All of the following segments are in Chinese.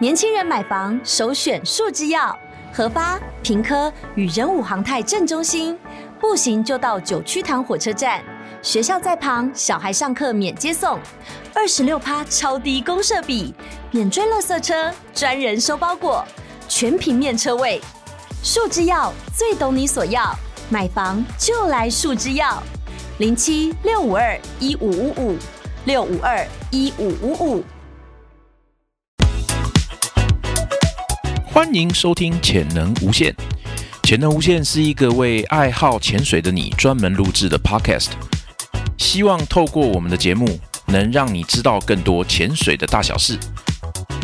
年轻人买房首选树之耀，合发平科与仁武航太正中心，步行就到九曲塘火车站，学校在旁，小孩上课免接送，二十六趴超低公设比，免追垃圾车，专人收包裹，全平面车位，树之耀最懂你所要，买房就来树之耀，零七六五二一五五五六五二一五五五。欢迎收听《潜能无限》。《潜能无限》是一个为爱好潜水的你专门录制的 Podcast，希望透过我们的节目，能让你知道更多潜水的大小事。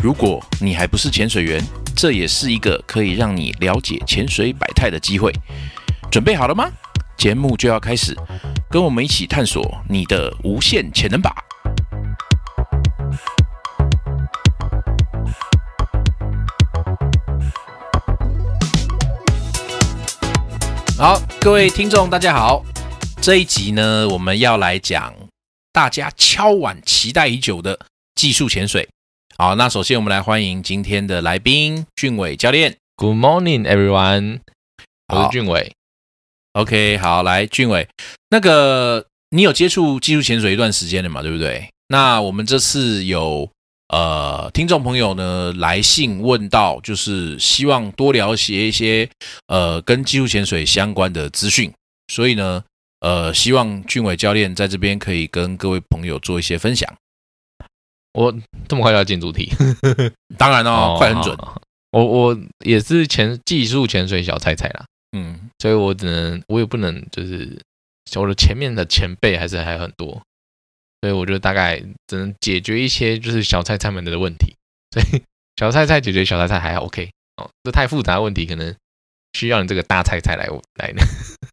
如果你还不是潜水员，这也是一个可以让你了解潜水百态的机会。准备好了吗？节目就要开始，跟我们一起探索你的无限潜能吧！各位听众，大家好！这一集呢，我们要来讲大家敲碗期待已久的技术潜水。好，那首先我们来欢迎今天的来宾，俊伟教练。Good morning, everyone。我是俊伟。OK，好，来，俊伟，那个你有接触技术潜水一段时间了嘛？对不对？那我们这次有。呃，听众朋友呢来信问到，就是希望多了解一些呃跟技术潜水相关的资讯，所以呢，呃，希望俊伟教练在这边可以跟各位朋友做一些分享。我这么快就要进主题，当然 哦快很准。我我也是潜技术潜水小菜菜啦，嗯，所以我只能，我也不能，就是我的前面的前辈还是还很多。所以我觉得大概只能解决一些就是小菜菜们的问题，所以小菜菜解决小菜菜还好 OK 哦，这太复杂问题可能需要你这个大菜菜来来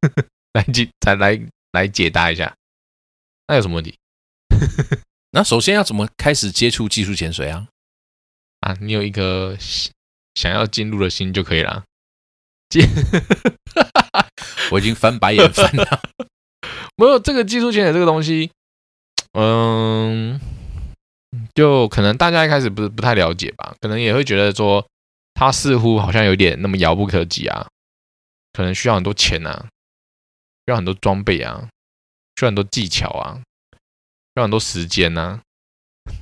来解来来解答一下。那有什么问题？那首先要怎么开始接触技术潜水啊？啊，你有一颗想要进入的心就可以了。接，我已经翻白眼翻了，没有这个技术潜水这个东西。嗯，就可能大家一开始不是不太了解吧，可能也会觉得说，它似乎好像有点那么遥不可及啊，可能需要很多钱啊，需要很多装备啊，需要很多技巧啊，需要很多时间呐，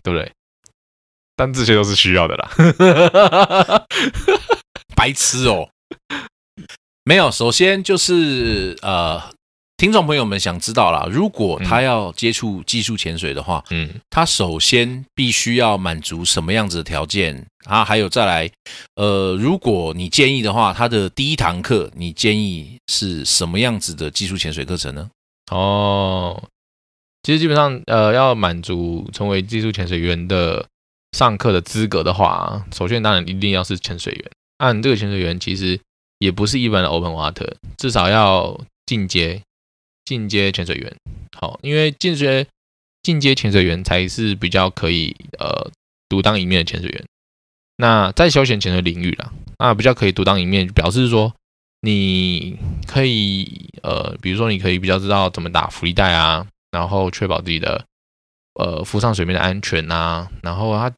对不对？但这些都是需要的啦，白痴哦，没有，首先就是呃。听众朋友们想知道啦，如果他要接触技术潜水的话，嗯，他首先必须要满足什么样子的条件？啊，还有再来，呃，如果你建议的话，他的第一堂课你建议是什么样子的技术潜水课程呢？哦，其实基本上，呃，要满足成为技术潜水员的上课的资格的话，首先当然一定要是潜水员，按这个潜水员其实也不是一般的 open water，至少要进阶。进阶潜水员，好，因为进阶进阶潜水员才是比较可以呃独当一面的潜水员。那在休闲潜水领域啦，那比较可以独当一面，表示说你可以呃，比如说你可以比较知道怎么打浮力带啊，然后确保自己的呃浮上水面的安全呐。然后他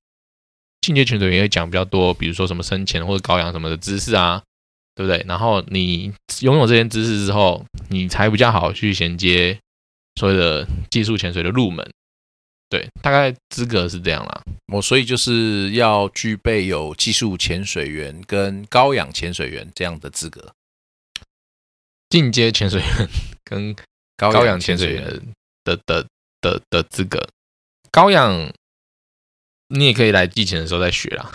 进阶潜水员会讲比较多，比如说什么深潜或者高氧什么的知识啊。对不对？然后你拥有这些知识之后，你才比较好去衔接所有的技术潜水的入门。对，大概资格是这样啦。我所以就是要具备有技术潜水员跟高氧潜水员这样的资格，进阶潜水员跟高氧潜水员的的的的资格。高氧，你也可以来寄前的时候再学啦。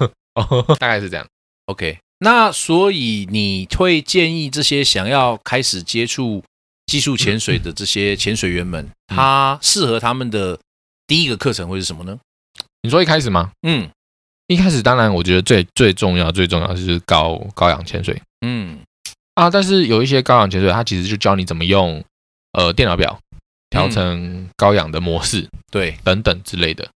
哦，大概是这样。OK。那所以你会建议这些想要开始接触技术潜水的这些潜水员们，他适合他们的第一个课程会是什么呢？你说一开始吗？嗯，一开始当然，我觉得最最重要、最重要就是高高氧潜水。嗯，啊，但是有一些高氧潜水，它其实就教你怎么用呃电脑表调成高氧的模式，对，等等之类的。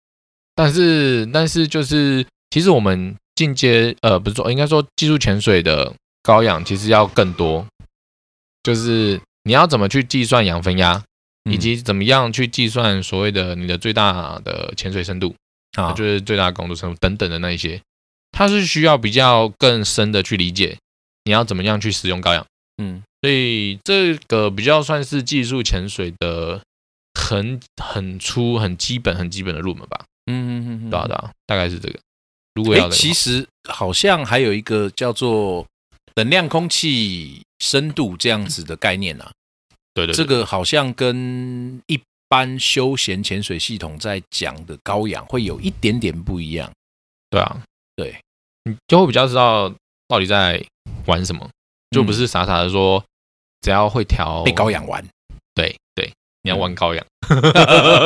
但是，但是就是其实我们。进阶呃不是说应该说技术潜水的高氧其实要更多，就是你要怎么去计算氧分压，以及怎么样去计算所谓的你的最大的潜水深度啊，就是最大工作深度等等的那一些，它是需要比较更深的去理解你要怎么样去使用高氧，嗯，所以这个比较算是技术潜水的很很粗很基本很基本的入门吧，嗯嗯嗯，少多少，大概是这个。如果要的，其实好像还有一个叫做“能量空气深度”这样子的概念呐。对对，这个好像跟一般休闲潜水系统在讲的高氧会有一点点不一样。对啊，对，你就会比较知道到底在玩什么，就不是傻傻的说只要会调被高氧玩。对对，你要玩高氧，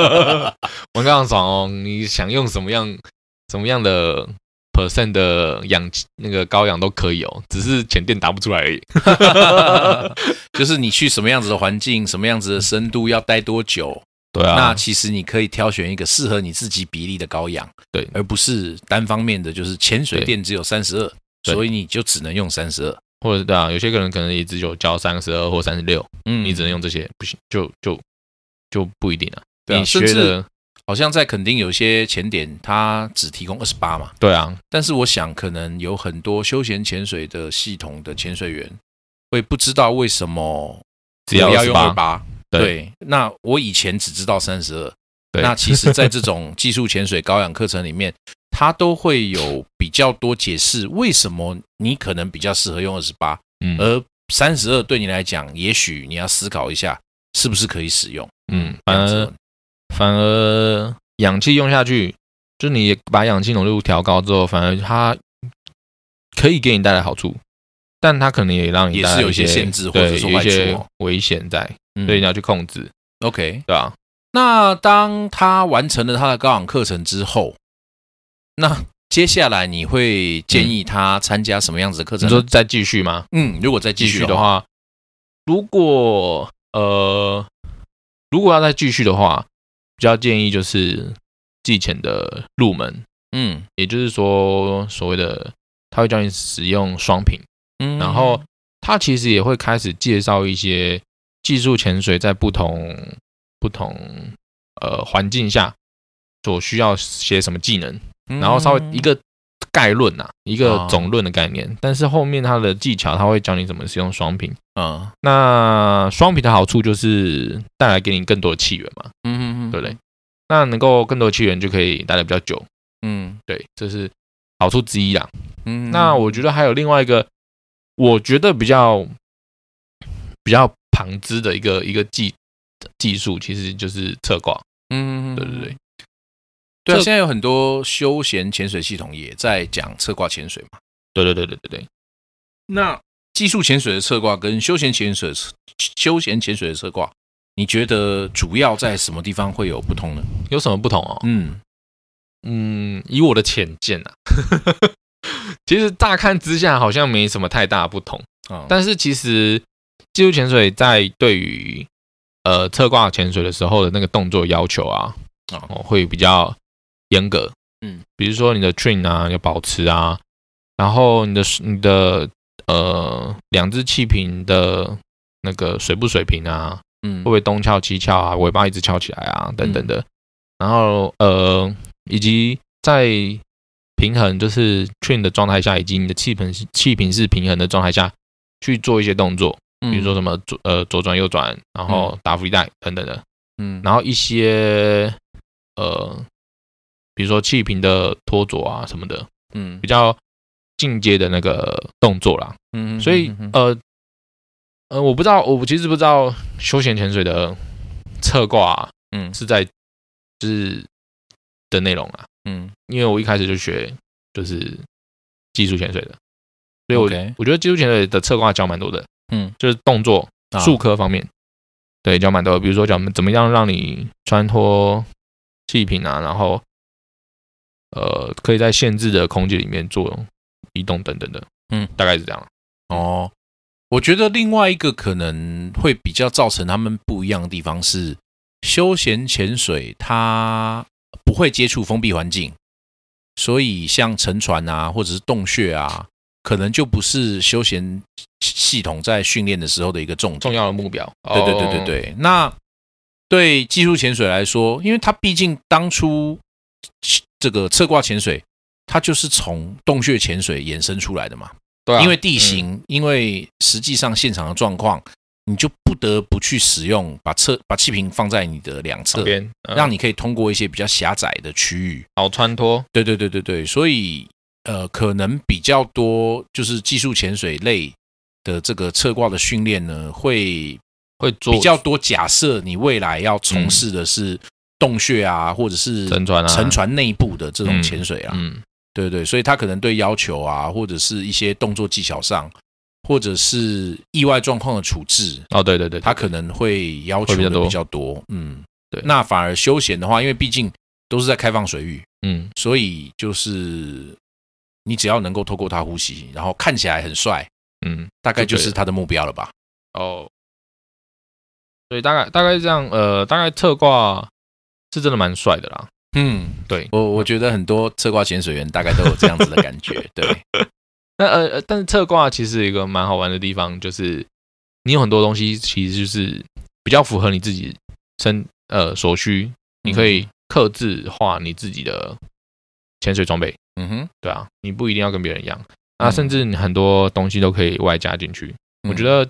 玩高氧爽哦！你想用什么样？什么样的 percent 的氧那个高氧都可以哦，只是前店答不出来，就是你去什么样子的环境，什么样子的深度要待多久？对啊，那其实你可以挑选一个适合你自己比例的高氧，对，而不是单方面的就是潜水店只有三十二，所以你就只能用三十二，或者对啊，有些个人可能也只有交三十二或三十六，嗯，你只能用这些，不行就就就不一定了，你学的。好像在垦丁有些潜点，它只提供二十八嘛？对啊，但是我想可能有很多休闲潜水的系统的潜水员会不知道为什么只要用二十八。对，那我以前只知道三十二。对，那其实，在这种技术潜水高氧课程里面，它都会有比较多解释为什么你可能比较适合用二十八，而三十二对你来讲，也许你要思考一下是不是可以使用。嗯，反正反而氧气用下去，就是你把氧气浓度调高之后，反而它可以给你带来好处，但它可能也让你也是有些限制或者一些危险在，所以你要去控制。OK，对吧？那当他完成了他的高氧课程之后，那接下来你会建议他参加什么样子的课程？你说再继续吗？嗯，如果再继续的话，如果呃，如果要再继续的话。比较建议就是寄钱的入门，嗯，也就是说，所谓的他会教你使用双屏，嗯，然后他其实也会开始介绍一些技术潜水在不同不同呃环境下所需要些什么技能，然后稍微一个概论呐，一个总论的概念，但是后面他的技巧他会教你怎么使用双屏嗯，那双屏的好处就是带来给你更多的气源嘛，嗯。对不对？那能够更多的资源就可以待的比较久。嗯，对，这是好处之一啊。嗯，那我觉得还有另外一个，我觉得比较比较旁支的一个一个技技术，其实就是侧挂。嗯，对对对？对啊，现在有很多休闲潜水系统也在讲侧挂潜水嘛。对对对对对对。那技术潜水的侧挂跟休闲潜水、休闲潜水的侧挂。你觉得主要在什么地方会有不同呢？有什么不同哦？嗯嗯，以我的浅见啊，其实大看之下好像没什么太大不同啊。但是其实技术潜水在对于呃侧挂潜水的时候的那个动作要求啊啊会比较严格，嗯，比如说你的 train 啊要保持啊，然后你的你的呃两只气瓶的那个水不水平啊。会不会东翘西翘啊？尾巴一直翘起来啊，等等的。然后呃，以及在平衡就是 train 的状态下，以及你的气瓶气瓶是平衡的状态下去做一些动作，比如说什么左呃左转右转，然后打腹带等等的。嗯，然后一些呃，比如说气瓶的托着啊什么的，嗯，比较进阶的那个动作啦。嗯，所以呃。呃，我不知道，我其实不知道休闲潜水的侧挂，嗯，是在就是的内容啊，嗯，因为我一开始就学就是技术潜水的，所以我我觉得技术潜水的侧挂教蛮多的，嗯，就是动作、术科方面，对，教蛮多，比如说教怎么样让你穿脱气瓶啊，然后呃，可以在限制的空间里面做移动等等的，嗯，大概是这样，哦。我觉得另外一个可能会比较造成他们不一样的地方是，休闲潜水它不会接触封闭环境，所以像沉船啊或者是洞穴啊，可能就不是休闲系统在训练的时候的一个重重要的目标。对对对对对。那对技术潜水来说，因为它毕竟当初这个侧挂潜水，它就是从洞穴潜水衍生出来的嘛。对，因为地形，因为实际上现场的状况，你就不得不去使用把车把气瓶放在你的两侧边，让你可以通过一些比较狭窄的区域，好穿脱。对对对对对，所以呃，可能比较多就是技术潜水类的这个侧挂的训练呢，会会做比较多假设，你未来要从事的是洞穴啊，或者是沉船啊，沉船内部的这种潜水啊，嗯。对对，所以他可能对要求啊，或者是一些动作技巧上，或者是意外状况的处置哦，对对对，他可能会要求的比较多，嗯，对。那反而休闲的话，因为毕竟都是在开放水域，嗯，所以就是你只要能够透过他呼吸，然后看起来很帅，嗯，大概就是他的目标了吧。哦，对，大概大概是这样，呃，大概特挂是真的蛮帅的啦。嗯，对我我觉得很多侧挂潜水员大概都有这样子的感觉，对。那呃，但是侧挂其实一个蛮好玩的地方，就是你有很多东西，其实就是比较符合你自己身呃所需，你可以克制化你自己的潜水装备。嗯哼，对啊，你不一定要跟别人一样，那甚至你很多东西都可以外加进去。我觉得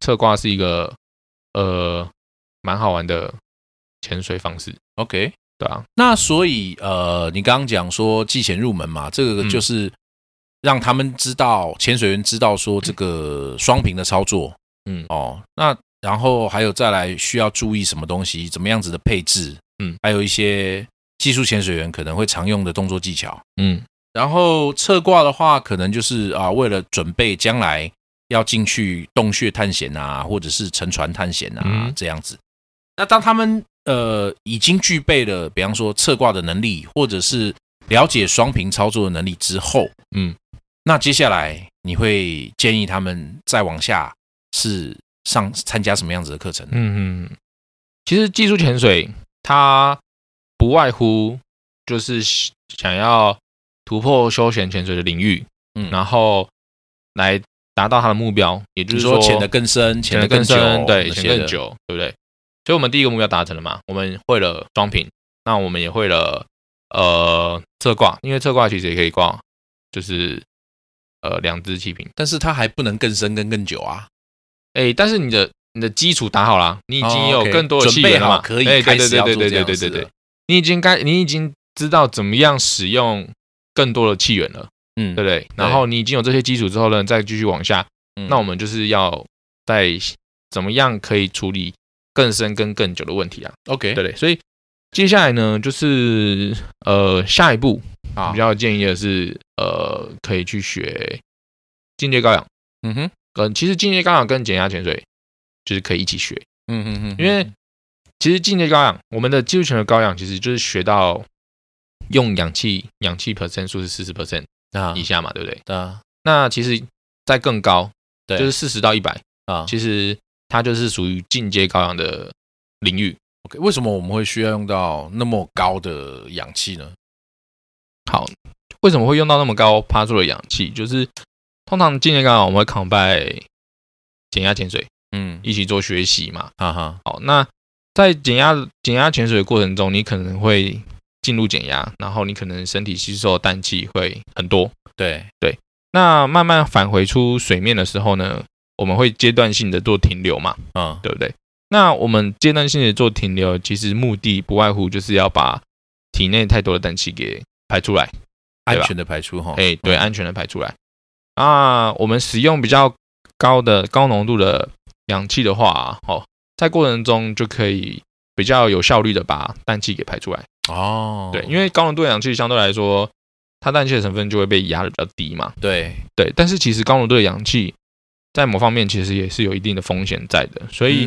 侧挂是一个呃蛮好玩的潜水方式。OK。那所以呃，你刚刚讲说寄钱入门嘛，这个就是让他们知道潜水员知道说这个双屏的操作，嗯哦，那然后还有再来需要注意什么东西，怎么样子的配置，嗯，还有一些技术潜水员可能会常用的动作技巧，嗯，然后侧挂的话，可能就是啊，为了准备将来要进去洞穴探险啊，或者是乘船探险啊这样子，那当他们。呃，已经具备了，比方说侧挂的能力，或者是了解双屏操作的能力之后，嗯，那接下来你会建议他们再往下是上参加什么样子的课程？嗯嗯，其实技术潜水它不外乎就是想要突破休闲潜水的领域，嗯，然后来达到他的目标，也就是说潜得更深，潜得更深，对，潜更久，对不对？所以我们第一个目标达成了嘛？我们会了双屏，那我们也会了呃侧挂，因为侧挂其实也可以挂，就是呃两只气瓶，但是它还不能更深、跟更久啊。哎，但是你的你的基础打好啦，你已经有更多的气源了嘛？可以开始对对对对对对对对，你已经该，你已经知道怎么样使用更多的气源了，嗯，对不对？然后你已经有这些基础之后呢，再继续往下，那我们就是要在怎么样可以处理。更深跟更久的问题啊，OK，对对，所以接下来呢，就是呃，下一步啊，比较建议的是呃，可以去学进阶高氧，嗯哼，嗯，其实进阶高氧跟减压潜水就是可以一起学，嗯哼哼，因为其实进阶高氧，我们的基础群的高氧其实就是学到用氧气氧气百分数是四十 percent 啊以下嘛，对不对？啊，那其实再更高，对，就是四十到一百啊，其实。它就是属于进阶高氧的领域。OK，为什么我们会需要用到那么高的氧气呢？好，为什么会用到那么高帕数的氧气？就是通常进阶高氧我们会 combine 减压潜水，嗯，一起做学习嘛。哈哈，好，那在减压减压潜水的过程中，你可能会进入减压，然后你可能身体吸收的氮气会很多。对对，那慢慢返回出水面的时候呢？我们会阶段性的做停留嘛，嗯，对不对？那我们阶段性的做停留，其实目的不外乎就是要把体内太多的氮气给排出来，安全的排出哈，哎，对，安全的排出来。啊，我们使用比较高的高浓度的氧气的话，哦，在过程中就可以比较有效率的把氮气给排出来。哦，对，因为高浓度氧气相对来说，它氮气的成分就会被压的比较低嘛。对，对，但是其实高浓度的氧气。在某方面其实也是有一定的风险在的，所以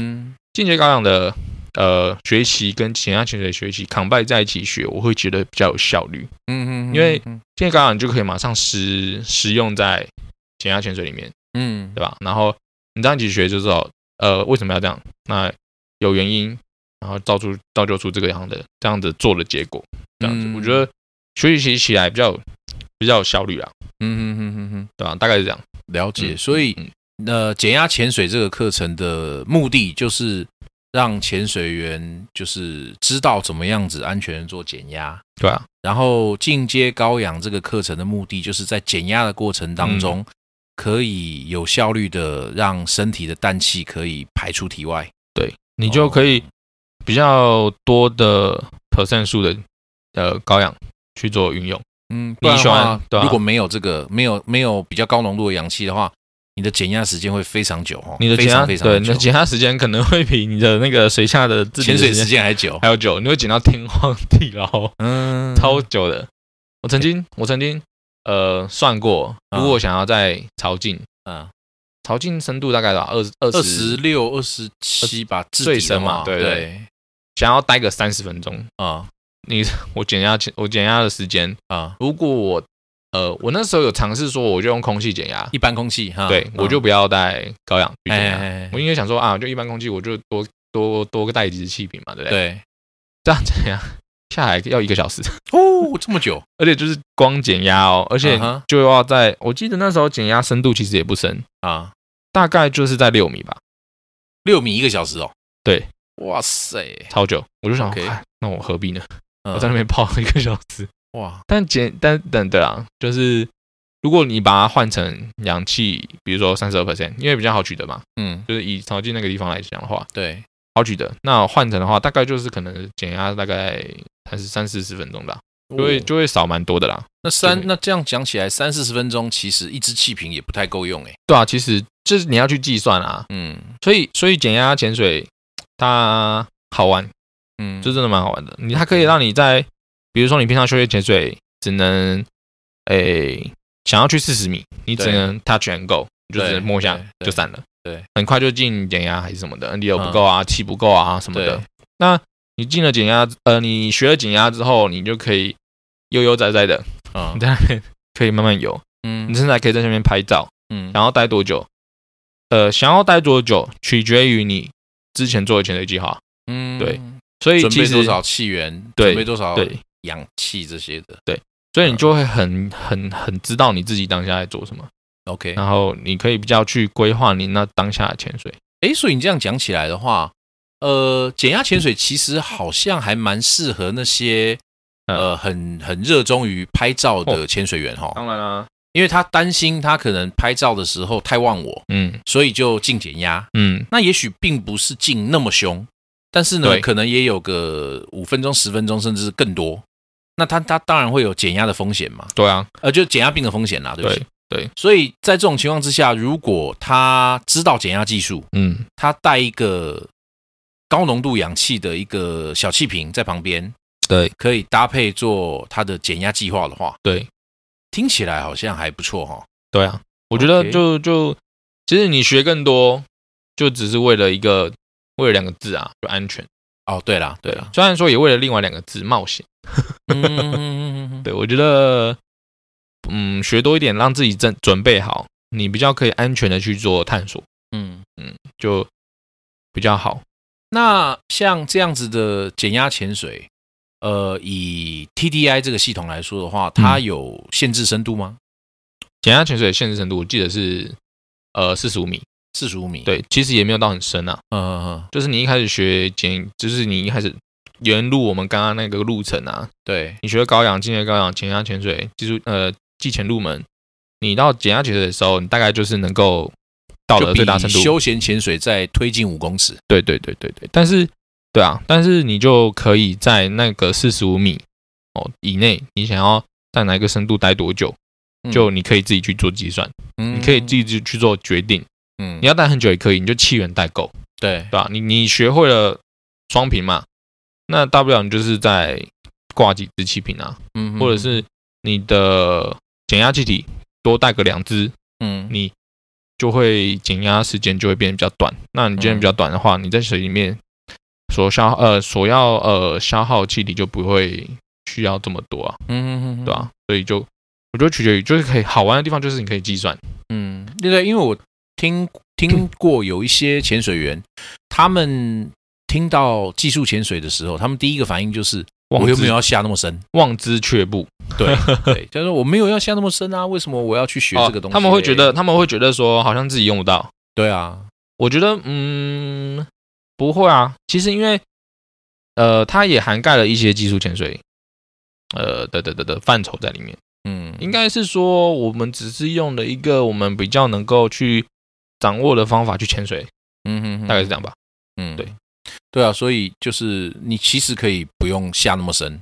进阶高氧的呃学习跟浅压潜水学习扛 o 在一起学，我会觉得比较有效率。嗯嗯，因为进阶高氧就可以马上实实用在浅压潜水里面，嗯，对吧？然后你这样子学就知道，呃，为什么要这样？那有原因，然后造出造就出这个样的这样子做的结果，这样子我觉得学习起来比较比较有效率啦。嗯嗯嗯嗯嗯，对吧？大概是这样了解，所以。那减压潜水这个课程的目的就是让潜水员就是知道怎么样子安全做减压，对啊。然后进阶高氧这个课程的目的就是在减压的过程当中，可以有效率的让身体的氮气可以排出体外，对你就可以比较多的 percent 数的呃高氧去做运用。嗯，你喜欢？如果没有这个，没有没有比较高浓度的氧气的话。你的减压时间会非常久哦，你的减压对，你的减压时间可能会比你的那个水下的潜水时间还久，还要久，你会减到天荒地老，嗯，超久的。我曾经，我曾经，呃，算过，如果想要在潮进，啊，潮进深度大概到二十二十六、二十七吧，最深嘛，对对，想要待个三十分钟啊，你 我减压，我减压的时间啊，如果我。呃，我那时候有尝试说，我就用空气减压，一般空气哈，对我就不要带高氧去减压。我应该想说啊，就一般空气，我就多多多个带几只气瓶嘛，对不对？对，这样怎样？下海要一个小时 哦，这么久，而且就是光减压哦，而且就要在，我记得那时候减压深度其实也不深啊，大概就是在六米吧，六米一个小时哦，对，哇塞，超久，我就想，那我何必呢？我在那边泡一个小时。哇！但减但等的啊，就是如果你把它换成氧气，比如说三十二 percent，因为比较好取得嘛，嗯，就是以潮间那个地方来讲的话，对，好取得。那换成的话，大概就是可能减压大概还是三四十分钟吧，就会就会少蛮多的啦。那三那这样讲起来，三四十分钟其实一支气瓶也不太够用诶。对啊，其实就是你要去计算啊，嗯，所以所以减压潜水它好玩，嗯，就真的蛮好玩的。你它可以让你在比如说你平常休闲潜水，只能哎想要去四十米，你只能 touch and go，你就只能摸一下就散了。对，很快就进减压还是什么的，N2 不够啊，气不够啊什么的。那你进了减压，呃，你学了减压之后，你就可以悠悠哉哉的啊，在可以慢慢游，嗯，你甚至还可以在下面拍照，嗯，然后待多久？呃，想要待多久，取决于你之前做的潜水计划，嗯，对，所以准备多少气源，对，准备多少对。氧气这些的，对，所以你就会很很很知道你自己当下在做什么。OK，然后你可以比较去规划你那当下的潜水。诶，所以你这样讲起来的话，呃，减压潜水其实好像还蛮适合那些呃很很热衷于拍照的潜水员哈。当然啦，因为他担心他可能拍照的时候太忘我，嗯，所以就进减压，嗯，那也许并不是进那么凶，但是呢，可能也有个五分钟、十分钟，甚至更多。那他他当然会有减压的风险嘛？对啊，呃，就减压病的风险啦，对不对？对，所以在这种情况之下，如果他知道减压技术，嗯，他带一个高浓度氧气的一个小气瓶在旁边，对，可以搭配做他的减压计划的话，对，听起来好像还不错哈。对啊，我觉得就就其实你学更多，就只是为了一个为了两个字啊，就安全。哦，对了，对了，虽然说也为了另外两个字冒险，呵呵呵，嗯对我觉得，嗯，学多一点，让自己准准备好，你比较可以安全的去做探索，嗯嗯，就比较好。那像这样子的减压潜水，呃，以 T D I 这个系统来说的话，它有限制深度吗？减压潜水限制深度，我记得是呃四十五米。四十五米，对，其实也没有到很深啊。嗯嗯嗯，就是你一开始学减，就是你一开始沿路我们刚刚那个路程啊，对你学高氧、进阶高氧、潜压潜水，技术呃，技潜入门。你到减压潜水的时候，你大概就是能够到了最大程度。休闲潜水再推进五公尺。对对对对对，但是对啊，但是你就可以在那个四十五米哦以内，你想要在哪一个深度待多久，就你可以自己去做计算，你可以自己去做决定。嗯，你要带很久也可以，你就气源带够，对对吧？你你学会了双屏嘛，那大不了你就是在挂几支气瓶啊，嗯，或者是你的减压气体多带个两支，嗯，你就会减压时间就会变得比较短。那你时间比较短的话，你在水里面所消呃所要呃消耗气体就不会需要这么多啊，嗯嗯嗯，对吧？所以就我觉得取决于就是可以好玩的地方就是你可以计算，嗯，对对，因为我。听听过有一些潜水员，他们听到技术潜水的时候，他们第一个反应就是我有没有要下那么深？望之却步，对 对，就是我没有要下那么深啊，为什么我要去学这个东西？他们会觉得，他们会觉得说，好像自己用不到。对啊，我觉得嗯，不会啊，其实因为呃，它也涵盖了一些技术潜水，呃的的的的范畴在里面。嗯，应该是说我们只是用了一个我们比较能够去。掌握的方法去潜水，嗯哼，大概是这样吧。嗯，对，对啊，所以就是你其实可以不用下那么深，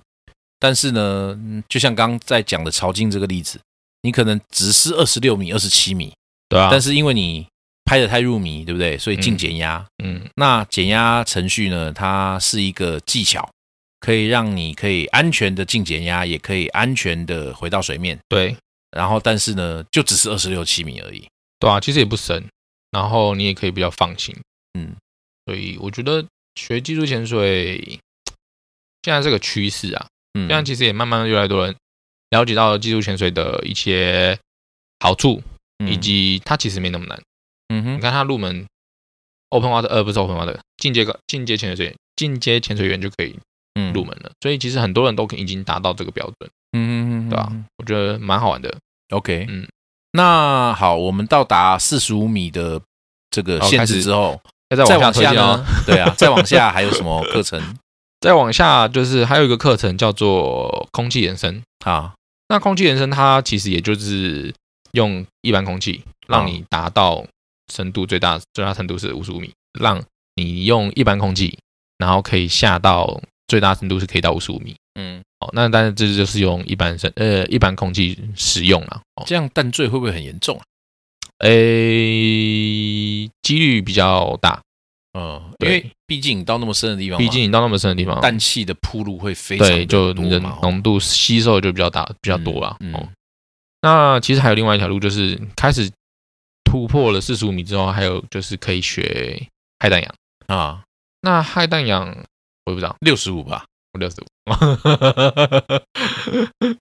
但是呢，就像刚刚在讲的朝静这个例子，你可能只是二十六米、二十七米，对啊。但是因为你拍的太入迷，对不对？所以进减压，嗯。那减压程序呢，它是一个技巧，可以让你可以安全的进减压，也可以安全的回到水面。对。然后，但是呢，就只是二十六七米而已。对啊，其实也不深。然后你也可以比较放心，嗯，所以我觉得学技术潜水现在这个趋势啊，嗯，现在其实也慢慢越来越多人了解到技术潜水的一些好处，以及它其实没那么难，嗯哼，你看它入门，open water 呃不是 open water，进阶高进阶潜水员进阶潜水员就可以嗯，入门了，所以其实很多人都已经达到这个标准，嗯嗯嗯，对吧？我觉得蛮好玩的，OK，嗯。那好，我们到达四十五米的这个限制之后，再再往下呢？对啊，再往下还有什么课程？再往下就是还有一个课程叫做空气延伸啊。那空气延伸它其实也就是用一般空气，让你达到深度最大最大程度是五十五米，让你用一般空气，然后可以下到最大程度是可以到五十五米。嗯。那当然，这就是用一般生呃一般空气使用了，这样氮醉会不会很严重啊？哎，几率比较大，嗯，因为毕竟到那么深的地方，毕竟你到那么深的地方，氮气的铺路会非常对，就浓浓度吸收就比较大比较多吧。哦，那其实还有另外一条路，就是开始突破了四十五米之后，还有就是可以学氦氮氧啊。那氦氮氧我也不知道，六十五吧。六十五，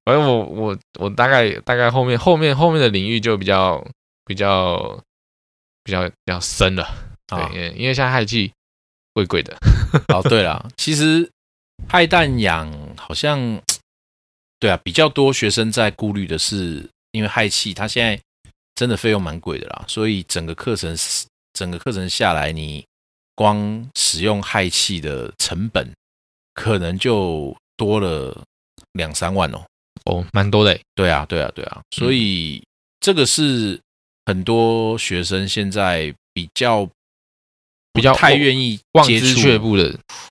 反正我我我大概大概后面后面后面的领域就比较比较比较比较深了，对，因为现在氦气贵贵的。哦，对了，其实氦氮氧好像对啊，比较多学生在顾虑的是，因为氦气它现在真的费用蛮贵的啦，所以整个课程整个课程下来，你光使用氦气的成本。可能就多了两三万哦，哦，蛮多的，对啊，对啊，对啊，所以这个是很多学生现在比较比较太愿意望之却步的，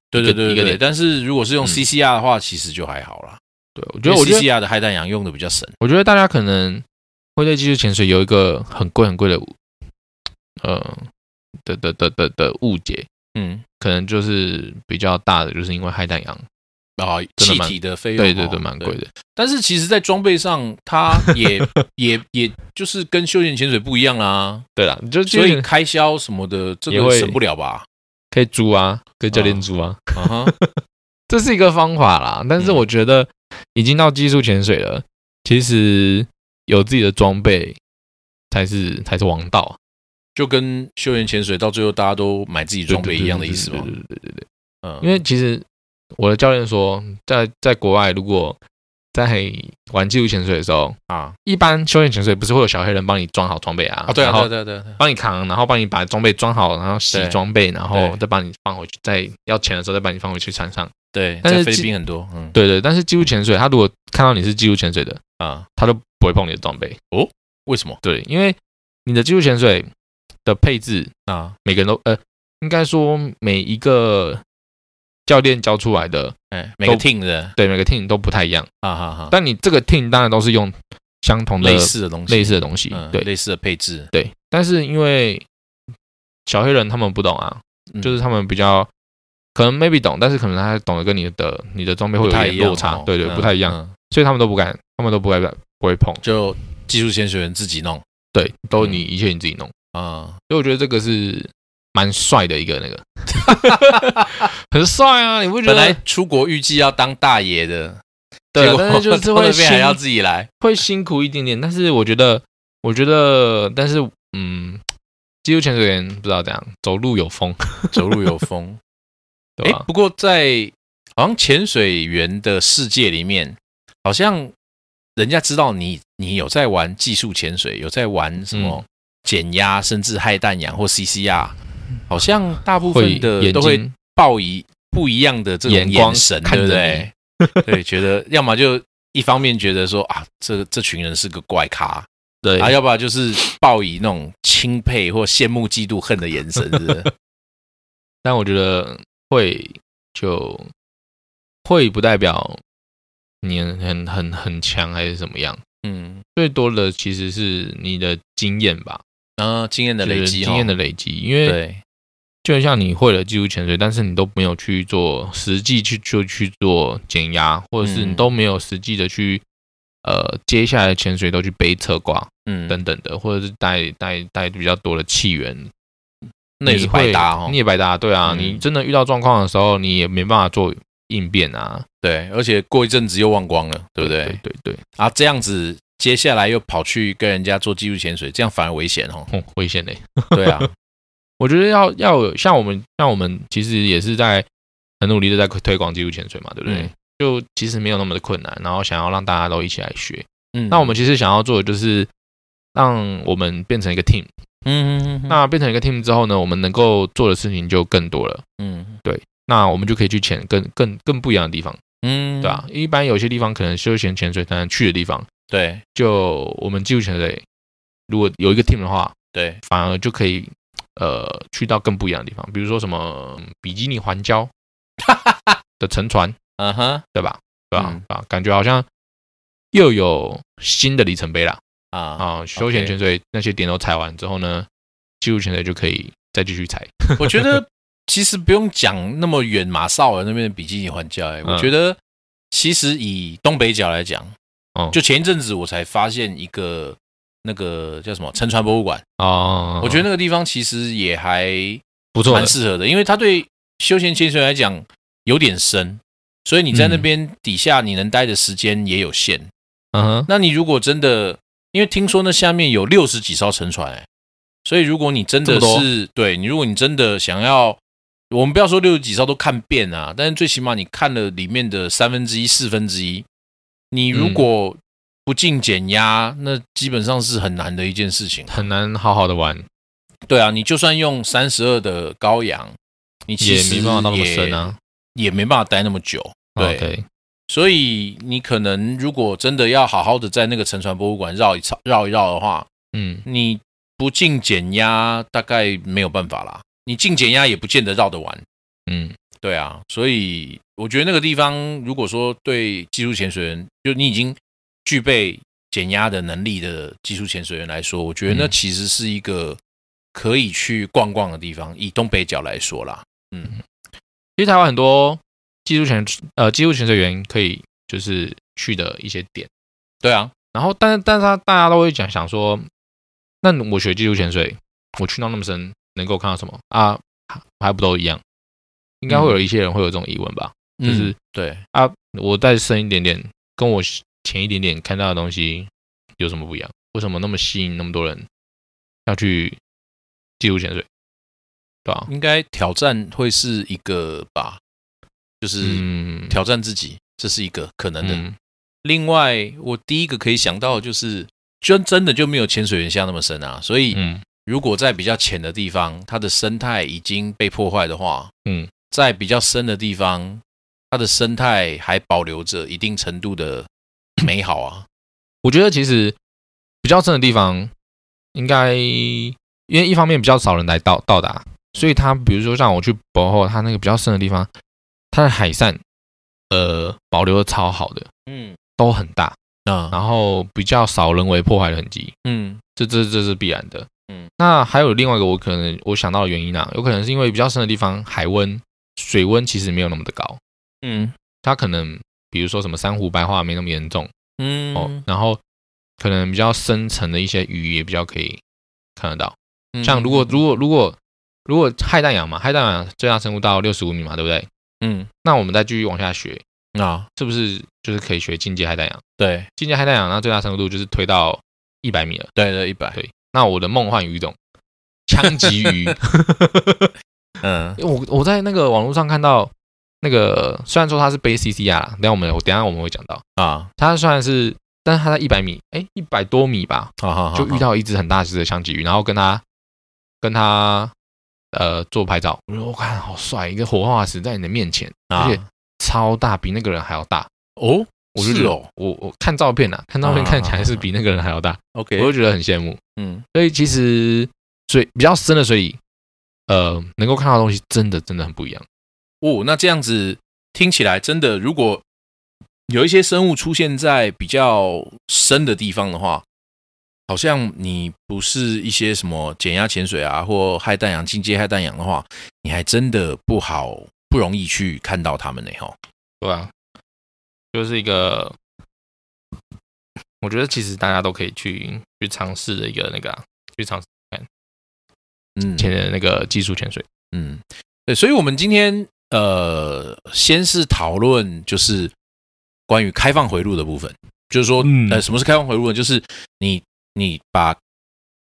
对对对对对。但是如果是用 CCR 的话，其实就还好啦。对我觉得 CCR 的氦弹氧用的比较省。我觉得大家可能会对技术潜水有一个很贵很贵的，呃。的的的的的误解。嗯，可能就是比较大的，就是因为氦氮氧啊，气体的费用对对对，蛮贵的。但是其实，在装备上，它也也 也，就是跟休闲潜水不一样啦。对啦，你就所以开销什么的，这个省不了吧？可以租啊，跟教练租啊，啊哈，这是一个方法啦。但是我觉得，已经到技术潜水了，其实有自己的装备才是才是王道。就跟休闲潜水到最后大家都买自己装备一样的意思嘛？对对对对对。嗯，因为其实我的教练说，在在国外如果在玩技术潜水的时候啊，一般休闲潜水不是会有小黑人帮你装好装备啊？啊，对啊，对对对，帮你扛，然后帮你把装备装好，然后洗装备，然后再帮你放回去，再要钱的时候再把你放回去穿上。对，但是飞机很多。嗯，对对，但是技术潜水他如果看到你是技术潜水的啊，他都不会碰你的装备。哦，为什么？对，因为你的技术潜水。的配置啊，每个人都呃，应该说每一个教练教出来的，哎，每个 team 的，对每个 team 都不太一样啊，哈哈。但你这个 team 当然都是用相同的类似的东西，类似的东西，对，类似的配置，对。但是因为小黑人他们不懂啊，就是他们比较可能 maybe 懂，但是可能他懂得跟你的你的装备会有一点落差，对对，不太一样，所以他们都不敢，他们都不会不会碰，就技术先学员自己弄，对，都你一切你自己弄。啊，所以我觉得这个是蛮帅的一个，那个 很帅啊！你不觉得？本来出国预计要当大爷的，对，但是就是 会辛苦一点，点。但是我觉得，我觉得，但是，嗯，基督潜水员不知道怎样，走路有风，走路有风。哎，不过在好像潜水员的世界里面，好像人家知道你，你有在玩技术潜水，有在玩什么？减压，甚至氦氮氧或 C C R，好像大部分的都会报以不一样的这种眼神，对不对？对，觉得要么就一方面觉得说啊，这这群人是个怪咖，对啊；，要不然就是报以那种钦佩或羡慕、嫉妒、恨的眼神，是的。但我觉得会就会，不代表你很很很强还是怎么样。嗯，最多的其实是你的经验吧。啊，经验的累积，经验的累积，因为对，就像你会了技术潜水，但是你都没有去做实际去就去做减压，或者是你都没有实际的去呃，接下来潜水都去背侧挂，嗯，等等的，或者是带带带比较多的气源，那也是白搭哦，你也白搭，对啊，你真的遇到状况的时候，你也没办法做应变啊，对，而且过一阵子又忘光了，对不对？对对，啊，这样子。接下来又跑去跟人家做技术潜水，这样反而危险哦，危险嘞。对啊，我觉得要要像我们像我们其实也是在很努力的在推广技术潜水嘛，对不对？就其实没有那么的困难，然后想要让大家都一起来学。嗯，那我们其实想要做的就是让我们变成一个 team。嗯嗯嗯。那变成一个 team 之后呢，我们能够做的事情就更多了。嗯，对。那我们就可以去潜更更更不一样的地方。嗯，对吧？一般有些地方可能休闲潜水，但去的地方。对，就我们技录潜水，如果有一个 team 的话，对，反而就可以呃去到更不一样的地方，比如说什么比基尼环礁 的沉船，嗯哼，对吧？对吧？啊，感觉好像又有新的里程碑啦啊！啊，休闲潜水那些点都踩完之后呢，技术潜水就可以再继续踩。我觉得 其实不用讲那么远，马绍尔那边的比基尼环礁哎，我觉得其实以东北角来讲。哦，就前一阵子我才发现一个那个叫什么沉船博物馆哦，我觉得那个地方其实也还不错，蛮适合的，因为它对休闲潜水来讲有点深，所以你在那边底下你能待的时间也有限。嗯哼，那你如果真的，因为听说那下面有六十几艘沉船，所以如果你真的是对你，如果你真的想要，我们不要说六十几艘都看遍啊，但是最起码你看了里面的三分之一、四分之一。你如果不进减压，那基本上是很难的一件事情，很难好好的玩。对啊，你就算用三十二的高氧，你也没办法那么深啊，也没办法待那么久。对，所以你可能如果真的要好好的在那个沉船博物馆绕一绕一绕的话，嗯，你不进减压大概没有办法啦。你进减压也不见得绕得完。嗯，对啊，所以。我觉得那个地方，如果说对技术潜水员，就你已经具备减压的能力的技术潜水员来说，我觉得那其实是一个可以去逛逛的地方。以东北角来说啦，嗯，其实台湾很多技术潜呃技术潜水员可以就是去的一些点，对啊。然后，但是但是他大家都会讲想说，那我学技术潜水，我去到那么深，能够看到什么啊？还不都一样？应该会有一些人会有这种疑问吧？就是对啊，我再深一点点，跟我前一点点看到的东西有什么不一样？为什么那么吸引那么多人要去记录潜水？对吧？应该挑战会是一个吧，就是挑战自己，这是一个可能的。另外，我第一个可以想到就是，就真的就没有潜水员下那么深啊。所以，如果在比较浅的地方，它的生态已经被破坏的话，嗯，在比较深的地方。它的生态还保留着一定程度的 美好啊！我觉得其实比较深的地方，应该因为一方面比较少人来到到达，所以它比如说像我去博后，它那个比较深的地方，它的海扇呃保留的超好的，嗯，都很大嗯，然后比较少人为破坏的痕迹，嗯，这这这是必然的，嗯。那还有另外一个我可能我想到的原因呢，有可能是因为比较深的地方海温水温其实没有那么的高。嗯，它可能比如说什么珊瑚白化没那么严重，嗯，哦，然后可能比较深层的一些鱼也比较可以看得到。像如果如果如果如果氦氮氧嘛，氦氮氧最大深度到六十五米嘛，对不对？嗯，那我们再继续往下学，啊，是不是就是可以学进界氦氮氧？对，进界氦氮氧，那最大深度就是推到一百米了。对对，一百。对，那我的梦幻鱼种枪击鱼。嗯，我我在那个网络上看到。那个虽然说他是背 CCR，等下我们等下我们会讲到啊，他虽然是，但是他在一百米，哎，一百多米吧，就遇到一只很大只的香鲫鱼，然后跟他跟他呃做拍照，我说我看好帅，一个活化石在你的面前，而且超大，比那个人还要大哦，是哦，我我看照片呐，看照片看起来是比那个人还要大，OK，我就觉得很羡慕，嗯，所以其实水比较深的水里，呃，能够看到东西真的真的很不一样。哦，那这样子听起来真的，如果有一些生物出现在比较深的地方的话，好像你不是一些什么减压潜水啊，或氦氮氧进阶氦氮氧的话，你还真的不好不容易去看到他们呢，吼，对啊，就是一个我觉得其实大家都可以去去尝试的一个那个啊，去尝试看，嗯，潜那个技术潜水，嗯，对，所以我们今天。呃，先是讨论就是关于开放回路的部分，就是说，呃，什么是开放回路呢？就是你你把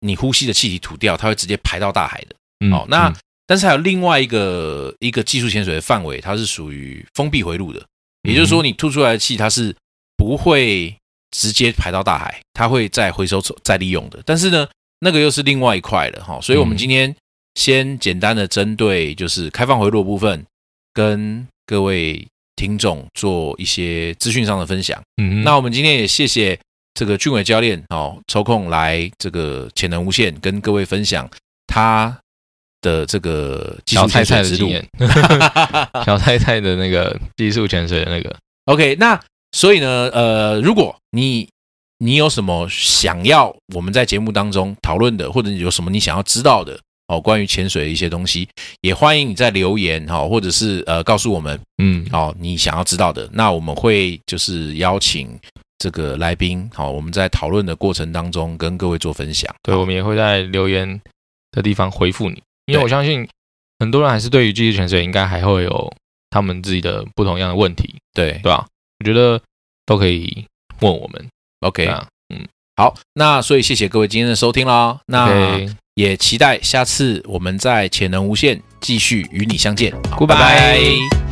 你呼吸的气体吐掉，它会直接排到大海的。哦，那但是还有另外一个一个技术潜水的范围，它是属于封闭回路的，也就是说，你吐出来的气它是不会直接排到大海，它会再回收再利用的。但是呢，那个又是另外一块了哈。所以，我们今天先简单的针对就是开放回路部分。跟各位听众做一些资讯上的分享。嗯，那我们今天也谢谢这个俊伟教练哦，抽空来这个潜能无限跟各位分享他的这个技术潜水之路。小太太 的那个技术潜水的那个。OK，那所以呢，呃，如果你你有什么想要我们在节目当中讨论的，或者有什么你想要知道的？哦，关于潜水的一些东西，也欢迎你在留言哈，或者是呃告诉我们，嗯，哦，你想要知道的，那我们会就是邀请这个来宾，好，我们在讨论的过程当中跟各位做分享。对，我们也会在留言的地方回复你，因为我相信很多人还是对于自些潜水应该还会有他们自己的不同样的问题，对对吧？我觉得都可以问我们，OK，嗯，好，那所以谢谢各位今天的收听啦，那。也期待下次我们在潜能无限继续与你相见，Goodbye。